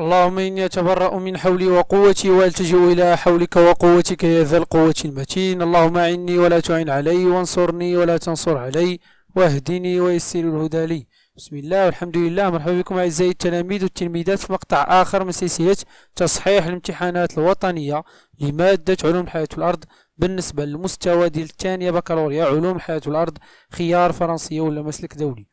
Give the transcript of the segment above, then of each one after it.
اللهم إني أتبرأ من حولي وقوتي وألتجئ إلى حولك وقوتك يا ذا القوة المتين اللهم أعني ولا تعن علي وانصرني ولا تنصر علي واهدني ويسر الهدى لي بسم الله والحمد لله مرحبا بكم أعزائي التلاميذ والتلميذات في مقطع آخر من سلسلة تصحيح الامتحانات الوطنية لمادة علوم حياة الأرض بالنسبة للمستوى ديال الثانية بكالوريا علوم حياة الأرض خيار فرنسية ولا مسلك دولي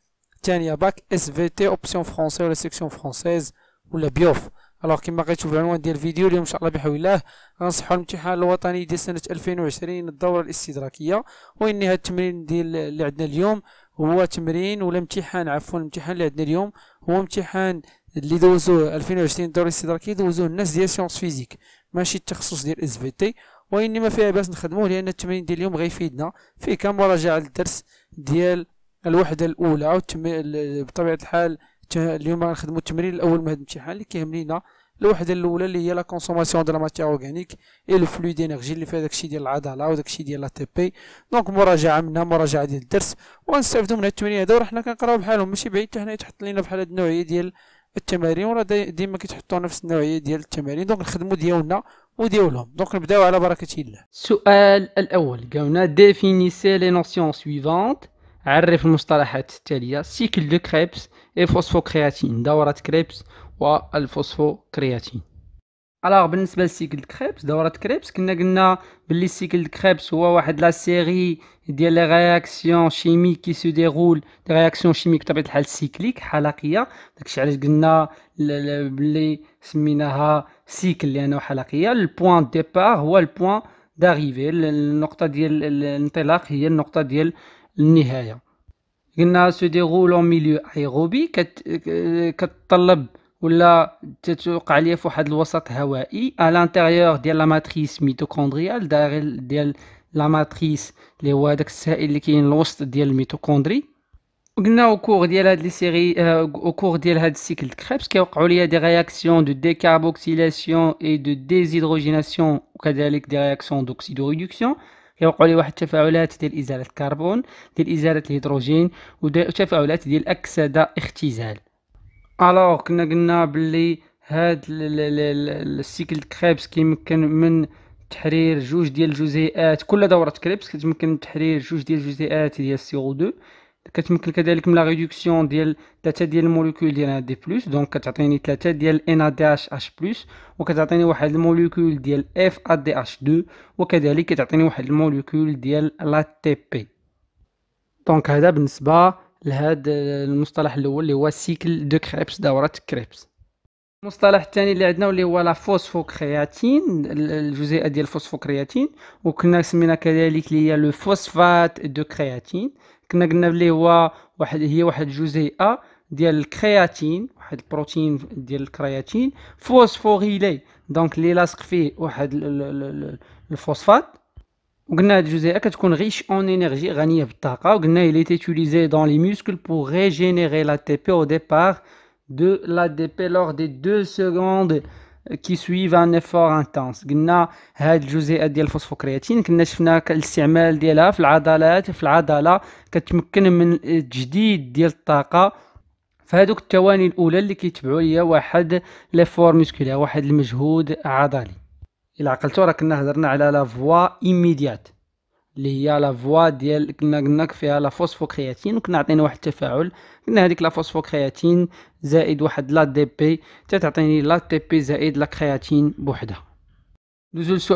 ثانية باك اس في تي اوبسيون فرونسي ولا سيكسيون فرونسيز ولا بيوف الوغ كيما غتشوف العنوان ديال الفيديو اليوم ان شاء الله بحول الله غنصحوا الامتحان الوطني ديال سنه 2020 الدوره الاستدراكيه وان هذا التمرين ديال اللي عندنا اليوم هو تمرين ولا امتحان عفوا الامتحان اللي عندنا اليوم هو امتحان اللي دوزوه 2020 الدوره الاستدراكيه دوزوه الناس ديال سيونس فيزيك ماشي التخصص ديال اس في تي ما فيها باس نخدموه لان التمرين ديال اليوم غيفيدنا فيه كمراجعه للدرس ديال الوحده الاولى بطبيعه الحال اليوم غنخدمو التمرين الاول من هاد الامتحان اللي كيهمنينا الوحده الاولى اللي هي لا كونسوماسيون دو لا ماتيير اورغانيك اي لو فلوي دينيرجي اللي فيها داكشي ديال العضله وداكشي ديال لا تي بي دونك مراجعه منها مراجعه ديال الدرس وغنستافدو من هاد التمرين هذا وحنا حنا كنقراو بحالهم ماشي بعيد حتى حنا يتحط لينا بحال هاد النوعيه ديال التمارين وراه ديما كيتحطوا نفس النوعيه ديال التمارين دونك نخدمو ديالنا وديالهم دونك نبداو على بركه الله السؤال الاول قالنا ديفينيسي لي نوسيون سويفونت عرف المصطلحات التاليه سيكل دو كريبس الفوسفوكرياتين دورة كريبس والفوسفوكرياتين الوغ بالنسبه للسيكل كريبس دوره كريبس كنا قلنا باللي السيكل كريبس هو واحد لا سيري ديال لي رياكسيون كيميك كي سو ديغول دي رياكسيون كيميك بطبيعه الحال سيكليك حلقيه داكشي علاش قلنا باللي سميناها سيكل لانه حلقيه البوان ديبار هو البوان داريفي النقطه ديال الانطلاق هي النقطه ديال النهايه قلنا سو ديغول اون ميليو ايروبي كتطلب ولا تتوقع ليا فواحد الوسط هوائي على الانتيريور ديال لا ماتريس ميتوكوندريال داخل ديال لا ماتريس اللي هو داك السائل اللي كاين الوسط ديال الميتوكوندري قلنا او كور ديال هاد لي سيري او كور ديال هاد السيكل كريبس كيوقعوا ليا دي رياكسيون دو ديكاربوكسيلاسيون اي دو ديزيدروجيناسيون وكذلك دي رياكسيون دوكسيدو ريدكسيون كيوقعوا لي واحد التفاعلات ديال ازاله الكربون ديال ازاله الهيدروجين وتفاعلات ديال اكسده اختزال الوغ كنا قلنا بلي هاد السيكل كريبس كيمكن من تحرير جوج ديال الجزيئات كل دوره كريبس كتمكن من تحرير جوج ديال الجزيئات ديال سي او 2 كتمكن كذلك من لا ريدكسيون ديال ثلاثه ديال الموليكول ديال ان دي بلس دونك كتعطيني ثلاثه ديال ان ا دي اش اش بلس وكتعطيني واحد الموليكول ديال اف ا دي اش 2 وكذلك كتعطيني واحد الموليكول ديال لا تي بي دونك هذا بالنسبه لهاد المصطلح الاول اللي هو سيكل دو كريبس دوره كريبس المصطلح الثاني اللي عندنا واللي هو لا فوسفوكرياتين الجزيئه ديال الفوسفوكرياتين وكنا سمينا كذلك اللي هي لو فوسفات دو كرياتين gnegneble et une partie est une une partie de la créatine donc il est constitué d'une partie de la créatine phosphatée qui est riche en énergie et qui est utilisée dans les muscles pour régénérer l'ATP au départ de l'ATP lors des deux secondes كي كيسويف ان افور انتانس قلنا هاد الجزيئه ديال الفوسفوكرياتين كنا شفنا الاستعمال ديالها في العضلات في العضله كتمكن من التجديد ديال الطاقه فهادوك الثواني الاولى اللي كيتبعوا ليا واحد ليفور ميسكولا واحد المجهود عضلي الى عقلتو راه كنا هضرنا على لا فوا ايميديات اللي هي لا فوا ديال كنا قلنا فيها لا فوسفوكرياتين وكنا عطينا واحد التفاعل قلنا هذيك لا فوسفوكرياتين زائد واحد لا دي بي تعطيني لا تي بي زائد لا كرياتين بوحدها Nous on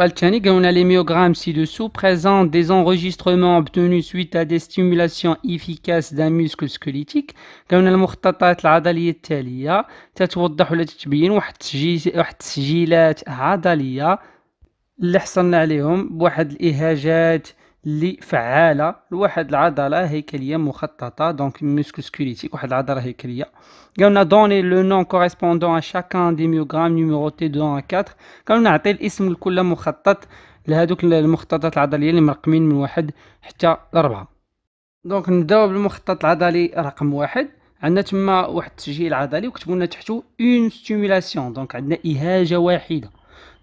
a les myogrammes سي دوسو بريزونت دي enregistrements obtenus سويت ا دي ستيمولاسيون ايفيكاس دا muscle سكوليتيك قالوا لنا المخططات العضلية التالية تتوضح ولا تتبين واحد التسجيلات عضلية اللي حصلنا عليهم بواحد الإهاجات اللي فعاله لواحد العضله هيكليه مخططه دونك ميسكل سكوليتيك واحد العضله هيكليه قالنا لنا دوني لو نون كوريسبوندون ا شاكان دي ميوغرام نيميروتي 2 ان 4 قالنا نعطي الاسم لكل مخطط لهذوك المخططات العضليه اللي مرقمين من واحد حتى لاربعه دونك نبداو بالمخطط العضلي رقم واحد عندنا تما واحد التسجيل عضلي وكتبوا لنا تحتو اون ستيمولاسيون دونك عندنا اهاجه واحده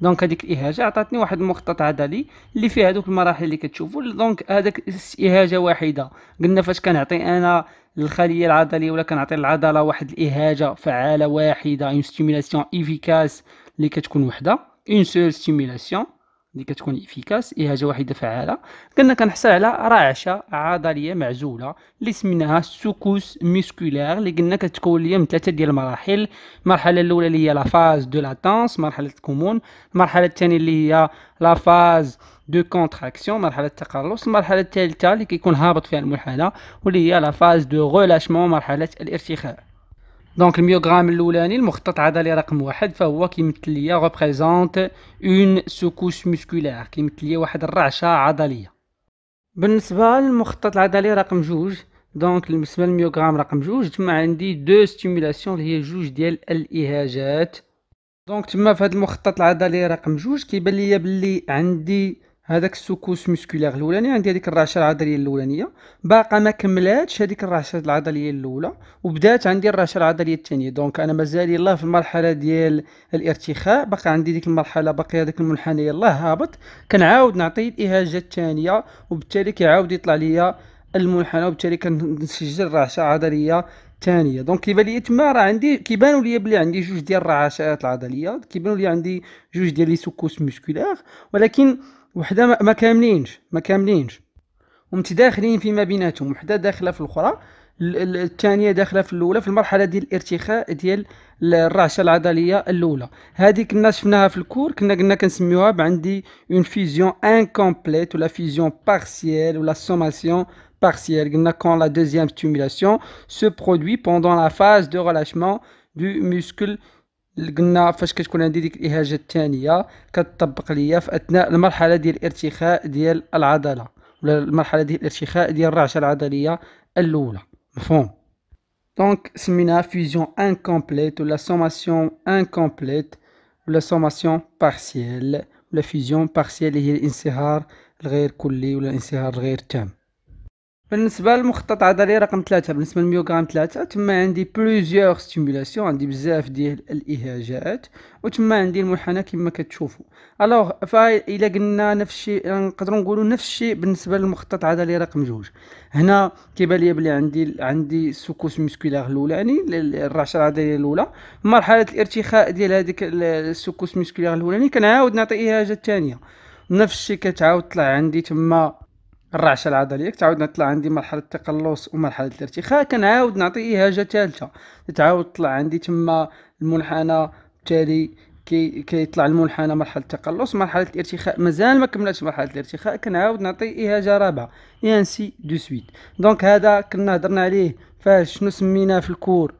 دونك هذيك الاهاجه عطاتني واحد المخطط عضلي اللي فيه هذوك المراحل اللي كتشوفوا دونك هذاك اهاجه واحده قلنا فاش كنعطي انا الخليه العضليه ولا كنعطي للعضله واحد الاهاجه فعاله واحده اون ستيمولاسيون ايفيكاس اللي كتكون وحده اون سول ستيمولاسيون اللي كتكون افيكاس اهاجه واحده فعاله كنا كنحصل على رعشه عضليه معزوله اللي سميناها سوكوس ميسكولير اللي قلنا كتكون ليا من ثلاثه ديال المراحل المرحله الاولى اللي هي لا فاز دو لاتانس مرحله الكمون المرحله الثانيه اللي هي لا فاز دو كونتراكسيون مرحله التقلص المرحله الثالثه اللي كيكون هابط فيها المنحنى واللي هي لا فاز دو غولاشمون مرحله الارتخاء دونك الميوغرام الاولاني المخطط العضلي رقم واحد فهو كيمثل ليا ريبريزونت اون سوكوش موسكولار كيمثل ليا واحد الرعشه عضليه بالنسبه للمخطط العضلي رقم جوج دونك بالنسبه للميوغرام رقم جوج تما عندي دو ستيمولاسيون اللي هي جوج ديال الاهاجات دونك تما في هذا المخطط العضلي رقم جوج كيبان ليا بلي عندي هذاك السكوس مسكولير الاولاني عندي هذيك الرعشه العضليه الاولانيه باقا ما كملاتش هذيك الرعشه العضليه الاولى وبدات عندي الرعشه العضليه الثانيه دونك انا مازال يلاه في المرحله ديال الارتخاء باقا عندي ديك المرحله باقي هذاك المنحنى يلاه هابط كنعاود نعطي الاهاجه الثانيه وبالتالي كيعاود يطلع ليا المنحنى وبالتالي كنسجل رعشه عضليه الثانيه دونك كيبان لي تما راه عندي كيبانوا لي بلي عندي جوج ديال الرعشات العضليه كيبانوا لي عندي جوج ديال لي سكوس مسكولار ولكن وحده ما كاملينش ما كاملينش ومتداخلين فيما بيناتهم وحده داخله في الاخرى الثانيه داخله في الاولى في المرحله ديال الارتخاء ديال الرعشه العضليه الاولى هذه كنا شفناها في الكور كنا قلنا كنسميوها بعندي اون فيزيون انكومبليت ولا فيزيون بارسيال ولا سوماسيون قلنا كون لا دوزيام ستيمولاسيون سو برودوي بوندون لا فاز دو ريلاشمون دو muscle قلنا فاش كتكون عندي ديك الاهاجه الثانيه كتطبق ليا في اثناء المرحله ديال الارتخاء ديال العضله ولا المرحله ديال الارتخاء ديال الرعشه العضليه الاولى مفهوم دونك سميناها فيزيون انكومبليت ولا سوماسيون انكومبليت ولا سوماسيون بارسيال ولا فيزيون بارسيال هي الانصهار الغير كلي ولا الانصهار الغير تام بالنسبه للمخطط العضلي رقم ثلاثة بالنسبه للميوغرام ثلاثة تما عندي بلوزيور ستيمولاسيون عندي بزاف ديال الاهاجات وتما عندي المنحنى كما كتشوفوا الوغ فا الا قلنا نفس الشيء نقدروا نقولوا نفس الشيء بالنسبه للمخطط العضلي رقم جوج هنا كيبان لي بلي عندي عندي السكوس ميسكولار الاولاني يعني الرعشه العضليه الاولى مرحله الارتخاء ديال هذيك السكوس ميسكولار الاولاني يعني كنعاود نعطي اهاجه ثانيه نفس الشيء كتعاود طلع عندي تما الرعشه العضليه تعاود نطلع عندي مرحله التقلص ومرحله الارتخاء كنعاود نعطي اهاجه ثالثه تعاود تطلع عندي تما المنحنى التالي كي كيطلع المنحنى مرحله التقلص مرحله الارتخاء مازال ما كملتش مرحله الارتخاء كنعاود نعطي اهاجه رابعه انسي دو سويت دونك هذا كنا هضرنا عليه فاش شنو سميناه في الكور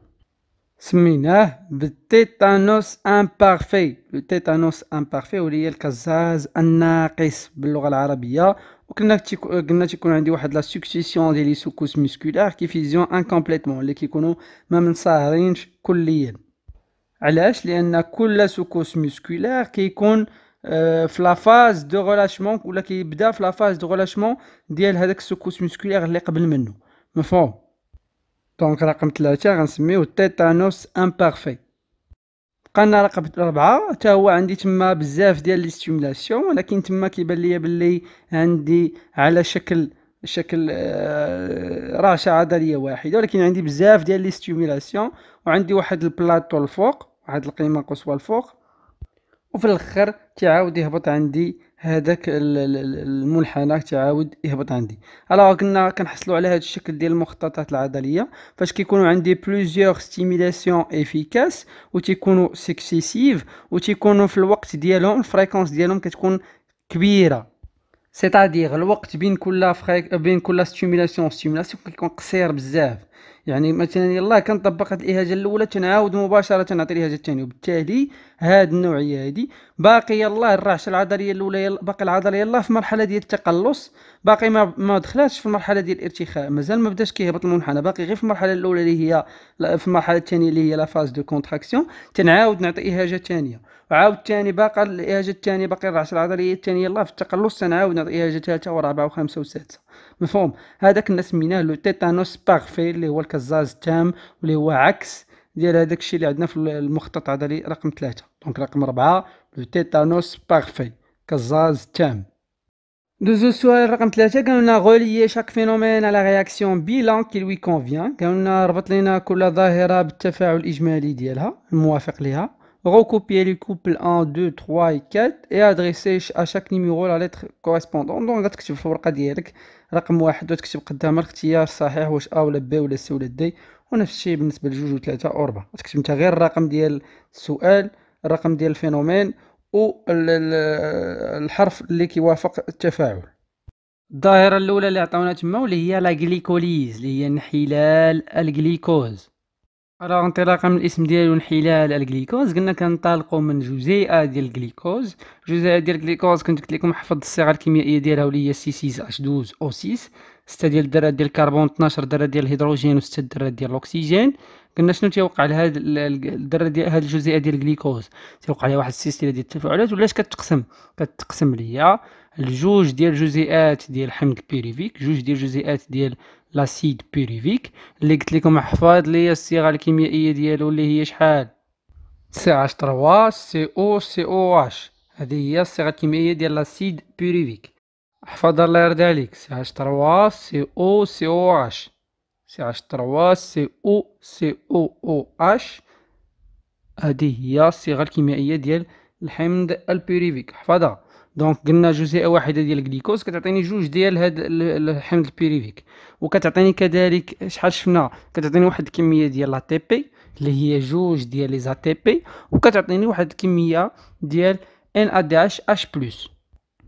سميناه بالتيتانوس امبارفي التيتانوس امبارفي واللي هي الكزاز الناقص باللغه العربيه وكنا تيكو... قلنا تيكون عندي واحد لا سوكسيسيون ديال لي سوكوس موسكولار كي فيزيون انكومبليتمون اللي كيكونوا ما منصهرينش كليا علاش لان كل سوكوس موسكولار كيكون في لا فاز دو غولاشمون ولا كيبدا في لا فاز دو غولاشمون ديال هذاك السوكوس موسكولار اللي قبل منه مفهوم دونك رقم ثلاثة غنسميوه تيتانوس امبارفي قناه رقم أربعة حتى هو عندي تما بزاف ديال لي ستيمولاسيون ولكن تما كيبان ليا بلي عندي على شكل شكل آه، رعشة عضلية واحدة ولكن عندي بزاف ديال لي ستيمولاسيون وعندي واحد البلاطو الفوق واحد القيمة قصوى الفوق وفي الاخر كيعاود يهبط عندي هذاك المنحنى تعاود يهبط عندي الوغ كنا كنحصلوا على هذا الشكل ديال المخططات العضليه فاش كيكونوا عندي بلوزيوغ ستيميلاسيون افيكاس و تيكونوا سكسيسيف و تيكونوا في الوقت ديالهم الفريكونس ديالهم كتكون كبيره سيتادير الوقت بين كل فريك بين كل ستيميلاسيون ستيميلاسيون كيكون قصير بزاف يعني مثلا يلاه كان طبقت الاهاجه الاولى تنعاود مباشره نعطي الاهاجه الثانيه وبالتالي هاد النوعيه هادي باقي يلاه الرعشه العضليه الاولى يلا باقي العضله يلاه في مرحله ديال التقلص باقي ما ما دخلاتش في المرحله ديال الارتخاء مازال ما بداش كيهبط المنحنى باقي غير في المرحله الاولى اللي هي في المرحله الثانيه اللي هي لا فاز دو كونتراكسيون تنعاود نعطي اهاجه ثانيه وعاود ثاني باقي الاهاجه الثانيه باقي الرعشه العضليه الثانيه يلاه في التقلص تنعاود نعطي اهاجه ثالثه ورابعه وخامسه وسادسه مفهوم هذاك الناس سميناه لو تيتانوس باغفي اللي هو الكزاز التام واللي هو عكس ديال هذاك الشيء اللي عندنا في المخطط العضلي رقم ثلاثة دونك رقم أربعة لو تيتانوس باغفي كزاز تام دوزو السؤال رقم ثلاثة قالوا لنا غوليي شاك فينومين على رياكسيون بيلان كي لوي كونفيان قالوا لنا ربط لنا كل ظاهرة بالتفاعل الإجمالي ديالها الموافق ليها recopier les couples 1, 2, 3 et 4 et adresser à chaque numéro la lettre correspondante دونك غتكتب في الورقه ديالك رقم واحد وتكتب قدامها الاختيار الصحيح واش ا ولا بي ولا سي ولا دي ونفس الشيء بالنسبه لجوج وثلاثه واربعه تكتب انت غير الرقم ديال السؤال الرقم ديال الفينومين و الحرف اللي كيوافق التفاعل الظاهره الاولى اللي عطاونا تما واللي هي لا غليكوليز اللي هي انحلال الجليكوز راه انطلاقا من الاسم ديالو انحلال الجليكوز قلنا كنطلقوا من جزيئه ديال الجليكوز جزيئه ديال الجليكوز كنت قلت لكم حفظ الصيغه الكيميائيه ديالها ولي هي سي 6 اش 12 او 6 6 ديال الذرات ديال الكربون 12 ذره ديال الهيدروجين و6 ذرات ديال الاكسجين قلنا شنو تيوقع لهاد الذره ديال هاد الجزيئه ديال الجليكوز تيوقع لها واحد السلسله ديال التفاعلات ولاش كتقسم كتقسم ليا الجوج ديال الجزيئات ديال حمض بيريفيك جوج ديال الجزيئات ديال لاسيد بيريفيك اللي قلت لكم احفظ لي الصيغه الكيميائيه ديالو اللي هي شحال سي اش 3 سي او سي او اش هذه هي الصيغه الكيميائيه ديال لاسيد بيريفيك احفظها الله يرضي عليك سي اش 3 سي او سي او اش سي اش 3 سي او سي او او اش هذه هي الصيغه الكيميائيه ديال الحمض البيريفيك احفظها دونك قلنا جزيئه واحده ديال الجليكوز كتعطيني جوج ديال هاد الحمض البيريفيك وكتعطيني كذلك شحال شفنا كتعطيني واحد الكميه ديال لا تي بي اللي هي جوج ديال لي تي بي وكتعطيني واحد الكميه ديال ان ا دي اش اش بلس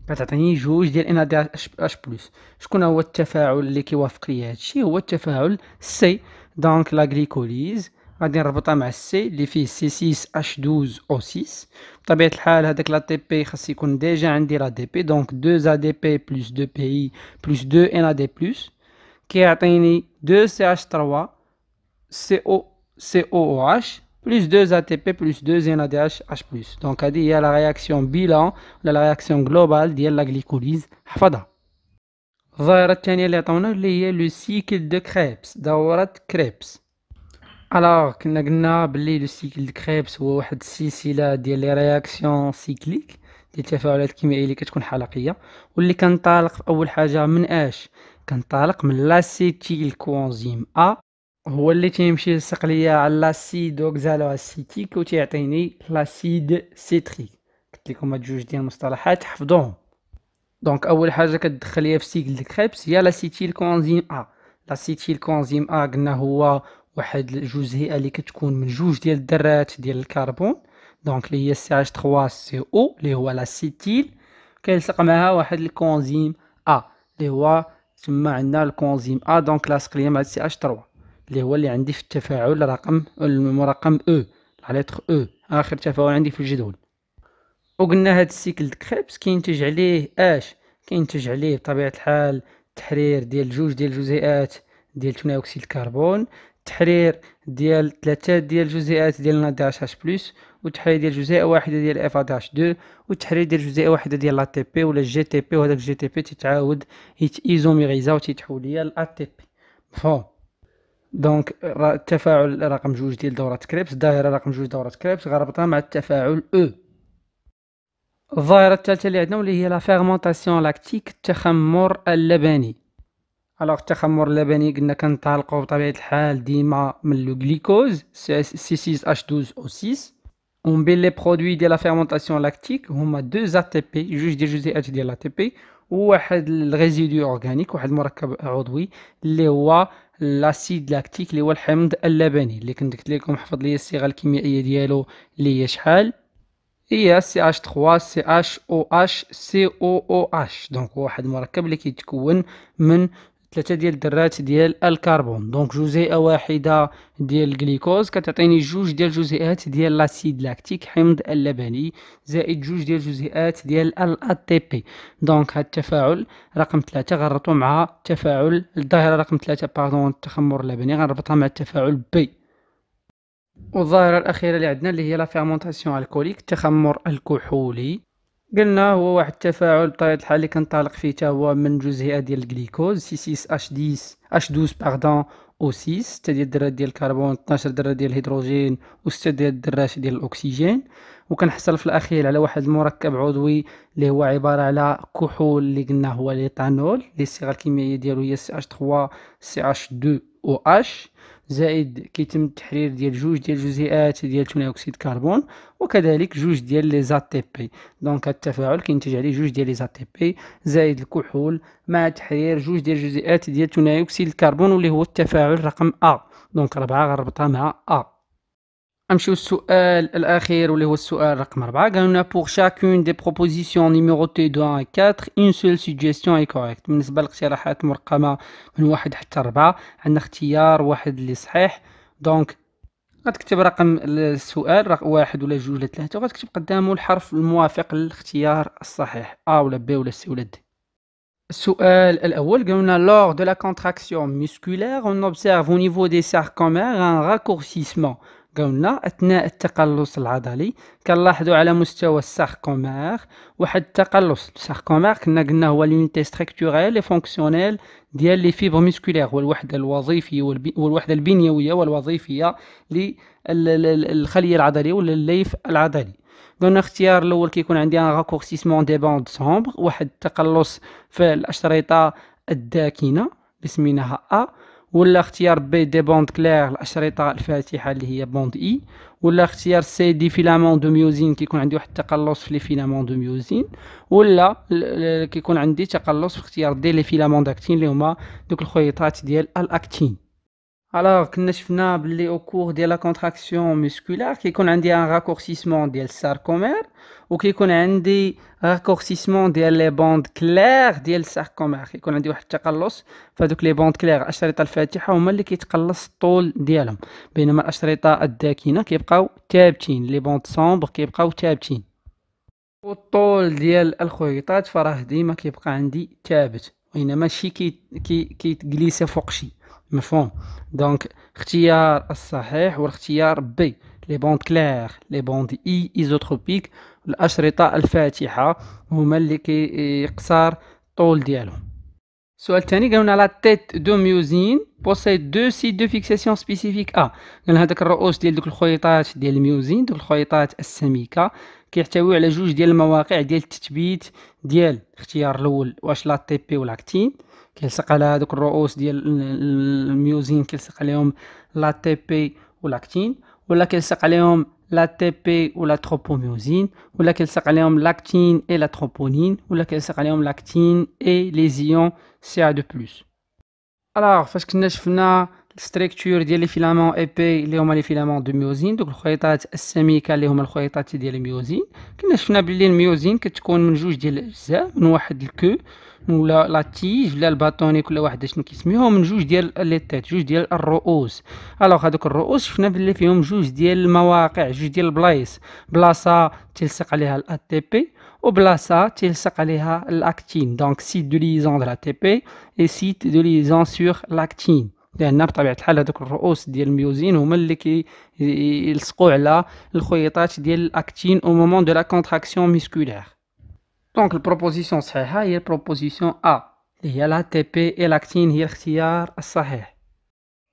كتعطيني جوج ديال ان ا دي اش اش بلس شكون هو التفاعل اللي كيوافق ليا هادشي هو التفاعل سي دونك لا جليكوليز On va le avec C6H12O6. Dans ce cas, l'ATP va déjà avoir l'ADP. Donc 2ADP plus 2PI plus 2NAD+. qui qui donne 2CH3COOH plus 2ATP plus 2NADHH+. Donc il y a la réaction bilan, la réaction globale de la glycolyse. La deuxième chose que nous avons, le cycle de Krebs. D'abord, Krebs. الوغ كنا قلنا بلي لو سيكل كريبس هو واحد السلسله ديال لي رياكسيون سيكليك ديال التفاعلات الكيميائيه اللي كتكون حلقيه واللي كنطالق في اول حاجه من اش كنطالق من لاسيتيل كوانزيم ا هو اللي تيمشي يلصق ليا على لاسيد اوكزالو اسيتيك وتيعطيني لاسيد سيتريك قلت لكم هاد جوج ديال المصطلحات حفظوهم دونك اول حاجه كتدخل ليا في سيكل كريبس هي لاسيتيل كوانزيم ا لاسيتيل كوانزيم ا قلنا هو واحد الجزيئه اللي كتكون من جوج ديال الذرات ديال الكربون دونك اللي هي سي اش 3 سي او اللي هو لا سيتيل كيلصق معها واحد الكونزيم ا اللي هو تما عندنا الكونزيم ا دونك لاصق ليا مع سي اش 3 اللي هو اللي عندي في التفاعل رقم المرقم او لا او اخر تفاعل عندي في الجدول وقلنا هاد السيكل كريبس كينتج عليه اش كينتج عليه بطبيعه الحال تحرير ديال جوج ديال الجزيئات ديال ثنائي اكسيد الكربون تحرير ديال ثلاثة ديال الجزيئات ديال لا دي اش بلس وتحرير ديال جزيئة واحدة ديال اف دي اش دو وتحرير ديال جزيئة واحدة ديال لا تي بي ولا جي تي بي وهداك جي تي بي تيتعاود يتايزوميغيزا وتيتحول ليا لا تي بي مفهوم دونك التفاعل رقم جوج ديال دورة كريبس الظاهرة رقم جوج دورة كريبس غربطها مع التفاعل او e. الظاهرة الثالثة اللي عندنا واللي هي لا فيغمونتاسيون لاكتيك التخمر اللبني الوغ التخمر اللبني قلنا كنتعلقو بطبيعه الحال ديما من لو غليكوز سي 6 اش 12 او 6 اون بين لي برودوي ديال لا فيرمونطاسيون لاكتيك هما دو ا تي بي جوج ديال الجزيئات ديال لا تي بي وواحد الغيزيديو اورغانيك واحد المركب عضوي اللي هو لاسيد لاكتيك اللي هو الحمض اللبني اللي كنت قلت لكم حفظ لي الصيغه الكيميائيه ديالو اللي هي شحال هي سي اش 3 سي اش او اش سي او او اش دونك هو واحد المركب اللي كيتكون من ثلاثه ديال الذرات ديال الكربون دونك جزيئه واحده ديال الجليكوز كتعطيني جوج ديال الجزيئات ديال لاسيد لاكتيك حمض اللبني زائد جوج ديال الجزيئات ديال ال تي بي دونك هاد التفاعل رقم ثلاثة غنربطو مع تفاعل الظاهره رقم ثلاثة باردون التخمر اللبني غنربطها مع التفاعل بي والظاهره الاخيره اللي عندنا اللي هي لا فيرمونتاسيون الكوليك التخمر الكحولي قلنا هو واحد التفاعل بطبيعه الحال اللي كنطلق فيه حتى هو من جزيئه ديال الجليكوز سي 6 اش 10 اش 12 باردون او 6 6 ديال الذرات ديال الكربون 12 ذره ديال الهيدروجين و6 ديال الذرات ديال الاكسجين وكنحصل في الاخير على واحد المركب عضوي اللي هو عباره على كحول اللي قلنا هو ليتانول اللي الصيغه الكيميائيه ديالو هي سي اش 3 سي اش 2 او اش زائد كيتم التحرير ديال جوج ديال الجزيئات ديال ثاني اكسيد الكربون وكذلك جوج ديال لي زاتي بي دونك التفاعل كينتج عليه جوج ديال لي زاتي بي زائد الكحول مع تحرير جوج ديال الجزيئات ديال ثاني اكسيد الكربون واللي هو التفاعل رقم ا دونك 4 غربطها مع ا نمشيو السؤال الاخير واللي هو السؤال رقم 4 قالوا لنا chacune des دي بروبوزيسيون نيميروتي 1 4 اون سول سوجيستيون اي كوريكت بالنسبه للاقتراحات مرقمه من واحد حتى 4 عندنا اختيار واحد اللي صحيح دونك غتكتب رقم السؤال رقم واحد ولا جوج ولا ثلاثة وغتكتب قدامه الحرف الموافق للاختيار الصحيح أ ولا ب ولا سي ولا دي السؤال الأول لنا lors دو لا كونتراكسيون مسكولير اون observe او نيفو دي sarcomères ان راكورسيسمون قلنا اثناء التقلص العضلي كنلاحظوا على مستوى الساركومير واحد التقلص الساركومير كنا قلنا هو لونيتي ستركتوريل لي فونكسيونيل ديال لي فيبر ميسكولير هو الوحده الوظيفيه والوحده البنيويه والوظيفيه للخليه العضليه ولا الليف العضلي قلنا اختيار الاول كيكون عندي ان راكورسيسمون دي بوند سومبر واحد التقلص في الاشرطه الداكنه بسميناها سميناها ا ولا اختيار بي دي بوند كلير الاشرطه الفاتحه اللي هي بوند اي ولا اختيار سي دي فيلامون دو ميوزين كيكون عندي واحد التقلص في لي فيلامون دو ميوزين ولا كيكون عندي تقلص في اختيار دي لي فيلامون داكتين اللي هما دوك الخيوطات ديال الاكتين الوغ كنا شفنا بلي او كور ديال لا كونتراكسيون موسكولار كيكون عندي ان راكورسيسمون ديال الساركومير وكيكون عندي راكورسيسمون ديال لي بوند كلير ديال الساركومير كيكون عندي واحد التقلص فهادوك لي بوند كلير الاشرطه الفاتحه هما اللي كيتقلص الطول ديالهم بينما الاشرطه الداكنه كيبقاو ثابتين لي بوند سومبر كيبقاو ثابتين والطول ديال الخيوطات فراه ديما كيبقى عندي ثابت وانما شي كي كي كيتجليسي فوق شي مفهوم دونك اختيار الصحيح هو الاختيار بي لي بوند كلير لي بوند اي ايزوتروبيك الاشرطه الفاتحه هما اللي كيقصر الطول ديالهم السؤال الثاني قالوا لا تيت دو ميوزين بوسي دو سيت دو فيكساسيون سبيسيفيك ا قال هذاك الرؤوس ديال دوك الخيطات ديال الميوزين دوك الخيطات السميكه كيحتويو على جوج ديال المواقع ديال التثبيت ديال الاختيار الاول واش لا تي بي اكتين كيلصق على هذوك الرؤوس ديال الميوزين كيلصق عليهم لا تي بي ولاكتين ولا كيلصق عليهم لا تي بي ولا تروبوميوزين ولا كيلصق عليهم لاكتين اي لا تروبونين ولا كيلصق عليهم لاكتين اي زيون سي ا دو بلس الوغ فاش كنا شفنا الستركتور ديال لي فيلامون اي بي اللي هما لي فيلامون دو ميوزين دوك الخيطات السميكه اللي هما الخيطات ديال الميوزين كنا شفنا بلي الميوزين كتكون من جوج ديال الاجزاء من واحد الكو ولا تيج ولا الباطوني كل واحد شنو كيسميوه من جوج ديال لي تيت جوج ديال الرؤوس الوغ هذوك الرؤوس شفنا بلي فيهم جوج ديال المواقع جوج ديال البلايص بلاصه تلصق عليها الا تي بي وبلاصه تلصق عليها الاكتين دونك سيت دو ليزون دو لا تي بي اي سيت دو ليزون سور لاكتين لان بطبيعه الحال هذوك الرؤوس ديال الميوزين هما اللي كيلصقوا على الخيطات ديال الاكتين او مومون دو لا كونتراكسيون ميسكولير Donc, la proposition صحيحة هي la proposition A. هي la TP et l'actine هي الاختيار الصحيح.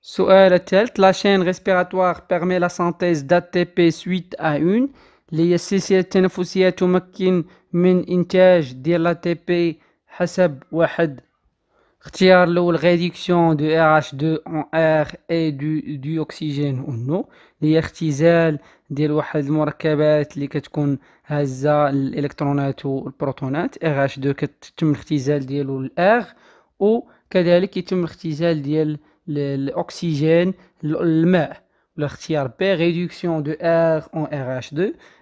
سؤال La chaîne respiratoire permet la synthèse d'ATP suite à une. Les السلسلة التنفسية تمكن من إنتاج ديال الATP حسب واحد réduction de RH2 en R et du, oxygène en eau. RH2 réduction de R en RH2.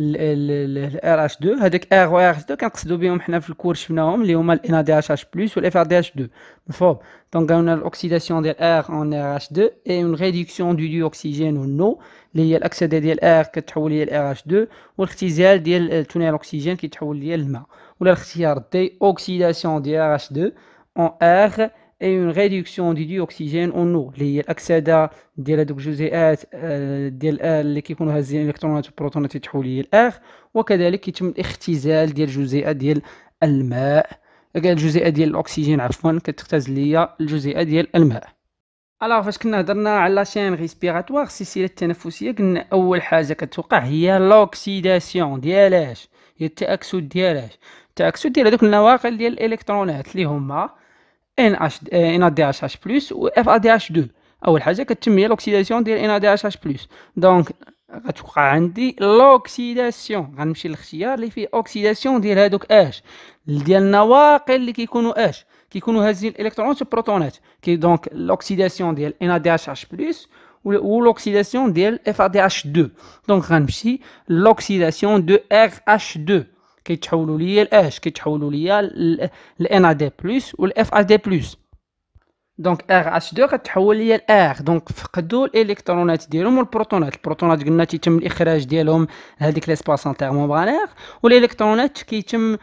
الار اش 2 هذاك ار و ار اش 2 كنقصدو بهم حنا في الكور شفناهم اللي هما الان دي اش اش بلس والاف ار دي اش 2 مفهوم دونك عندنا الاكسيداسيون ديال ار اون ار اش 2 اي اون ريدكسيون دو ديوكسيجين نو اللي هي الاكسده ديال ار كتحول ليا الار اش 2 والاختزال ديال ثنائي الاكسجين كيتحول ليا الماء ولا الاختيار دي اوكسيداسيون ديال ار اش 2 اون ار اي اون ريدكسيون دي ديوكسيجين اون نو اللي هي الاكسده ديال هذوك الجزيئات ديال اللي كيكونوا هازين الالكترونات والبروتونات يتحولوا للاخ وكذلك يتم الاختزال ديال الجزيئه ديال الماء الجزيئه ديال الاكسجين عفوا كتختزل ليا الجزيئه ديال الماء الوغ فاش كنا هضرنا على شين ريسبيراتوار السلسله التنفسيه قلنا اول حاجه كتوقع هي لوكسيداسيون ديالاش هي التاكسد ديالاش التاكسد ديال هذوك النواقل ديال الالكترونات اللي هما NH plus ou FADH2 اول حاجه l'oxydation هي لوكسيداسيون ديال NADHH+ دونك غتوقع عندي لوكسيداسيون غنمشي للاختيار اللي فيه اوكسيداسيون ديال هادوك اش ديال النواقل اللي كيكونوا اش كيكونوا هازين الالكترونات l'oxydation NADHH+ ou l'oxydation de FADH2. Donc, on l'oxydation de RH2. كيتحولوا ليا لاش كيتحولوا ليا لان ا دي بلس والاف ا دي بلس دونك ار اش 2 كتحول ليا الار دونك فقدوا الالكترونات ديالهم والبروتونات البروتونات قلنا تيتم الاخراج ديالهم لهذيك ليسباس انترمومبرانير والالكترونات كيتم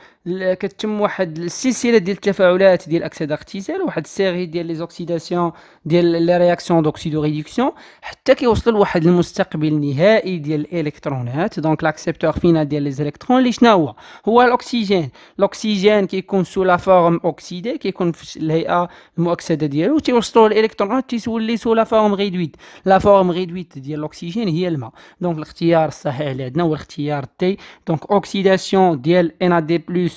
كتم واحد السلسله ديال التفاعلات ديال اكسيد اختزال واحد السيري ديال لي زوكسيداسيون ديال لي رياكسيون دوكسيدو ريدكسيون حتى كيوصلوا لواحد المستقبل النهائي ديال الالكترونات دونك لاكسبتور فينال ديال لي الكترون اللي شنو هو هو الاكسجين الاكسجين كيكون سو لا فورم اوكسيدي كيكون في الهيئه المؤكسده ديالو تيوصلوا الالكترونات تيولي سو لا فورم ريدويت لا فورم ريدويت ديال الاكسجين هي الماء دونك الاختيار الصحيح اللي عندنا هو الاختيار تي دونك اوكسيداسيون ديال ان ا دي بلس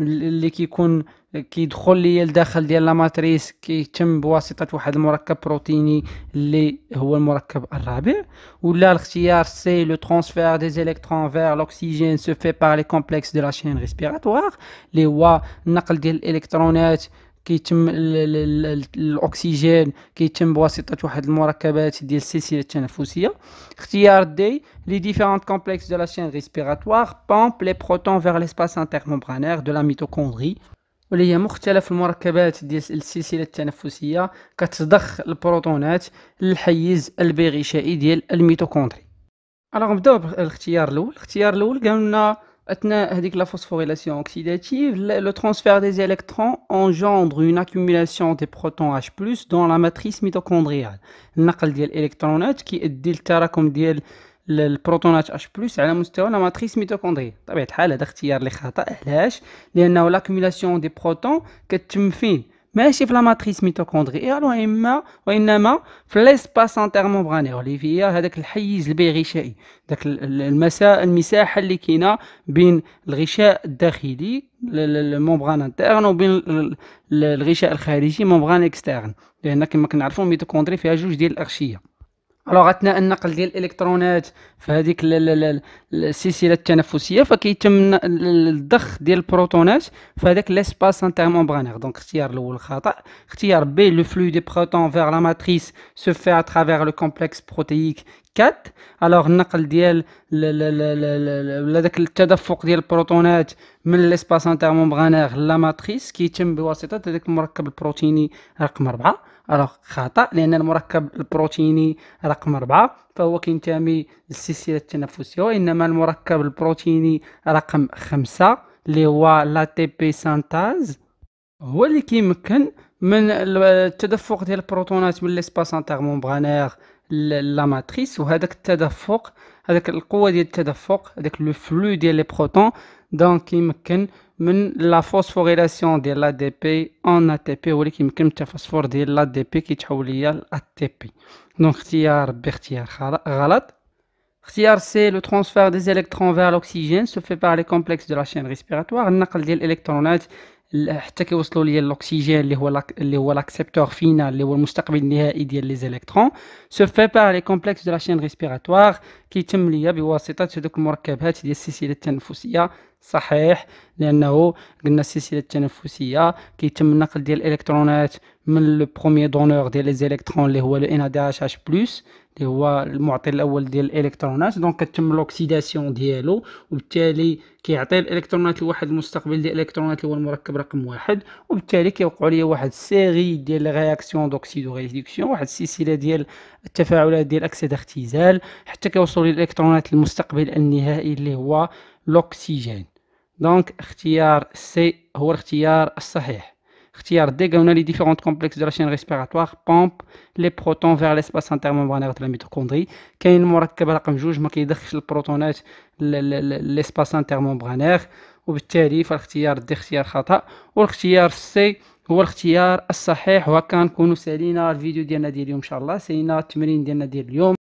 اللي كيكون كيدخل ليا لداخل ديال لا ماتريس كيتم بواسطه واحد المركب بروتيني اللي هو المركب الرابع ولا الاختيار سي لو ترانسفير دي الكترون فير لوكسيجين سو في بار لي كومبلكس دو لا شين ريسبيراتوار اللي هو النقل ديال الالكترونات كيتم الاكسجين كيتم بواسطه واحد المركبات ديال السلسله التنفسيه اختيار دي لي ديفيرونت كومبلكس دو لا شين ريسبيراتوار بامب لي بروتون فيغ ليسباس انترمومبرانير دو لا ميتوكوندري واللي هي مختلف المركبات ديال السلسله التنفسيه كتضخ البروتونات للحيز البي غشائي ديال الميتوكوندري الوغ نبداو بالاختيار الاول الاختيار الاول قالنا Pendant la phosphorylation oxydative, le transfert des électrons engendre une accumulation des protons H, dans la matrice mitochondriale. Nous avons qui est le H, la matrice mitochondriale. Nous des ماشي في لا ماتريس ميتوكوندريال إيه، واما وانما في ليسباس مومبراني اللي فيها هذاك الحيز البيغشائي داك المسا المساحه اللي كاينه بين الغشاء الداخلي المومبران انترن وبين الغشاء الخارجي مومبران اكسترن لان كما كنعرفوا ميتوكوندري فيها جوج ديال الاغشيه الوغ اثناء النقل ديال الالكترونات في هذيك السلسله التنفسيه فكيتم الضخ ديال البروتونات في هذاك لاسباس انترمومبرانير دونك اختيار الاول خطا اختيار بي لو فلو دي بروتون فيغ لا ماتريس سو في ا ترافير لو كومبلكس بروتيك 4 الوغ النقل ديال ولا داك التدفق ديال البروتونات من لاسباس انترمومبرانير لا ماتريس كيتم بواسطه هذاك المركب البروتيني رقم 4 راه خطا لان المركب البروتيني رقم أربعة فهو كينتمي للسلسله التنفسيه وانما المركب البروتيني رقم خمسة اللي هو لا تي بي سانتاز هو اللي كيمكن من التدفق ديال البروتونات من ليسباس انترمومبرانير لا ماتريس وهذاك التدفق هذاك القوه ديال التدفق هذاك لو فلو ديال لي بروتون دونك كيمكن la phosphorylation de l'ADP en ATP ou de phosphore de l'ADP qui en l'ATP Donc, c'est c'est le transfert des électrons vers l'oxygène qui se fait par les complexes de la chaîne respiratoire Nous avons des électrons jusqu'à ce qu'ils atteignent l'oxygène qui est l'accepteur final, le plus important des électrons se fait par les complexes de la chaîne respiratoire qui se déploie par des équipements de ces صحيح لانه قلنا السلسله التنفسيه كيتم النقل ديال الالكترونات من لو برومي دونور ديال لي زيليكترون اللي هو لو ان ا دي اش اش بلس اللي هو المعطي الاول ديال الالكترونات دونك كتم لوكسيداسيون ديالو وبالتالي كيعطي الالكترونات لواحد المستقبل ديال الالكترونات اللي هو المركب رقم واحد وبالتالي كيوقعوا ليا واحد السيري ديال رياكسيون دوكسيدو ريدكسيون واحد السلسله ديال التفاعلات ديال اكسده اختزال حتى كيوصلوا للالكترونات للمستقبل النهائي اللي هو لوكسيجين دونك اختيار سي هو الاختيار الصحيح اختيار دي قلنا لي ديفيرونت كومبلكس دو لا شين ريسبيراتوار بومب لي بروتون فيغ ليسباس انترممبرانير دو لا ميتوكوندري كاين المركب رقم جوج ما كيدخلش البروتونات ليسباس انترممبرانير وبالتالي فالاختيار دي اختيار خطا والاختيار سي هو الاختيار الصحيح وكان نكونوا سالينا الفيديو ديالنا ديال اليوم ان شاء الله سالينا التمرين ديالنا ديال اليوم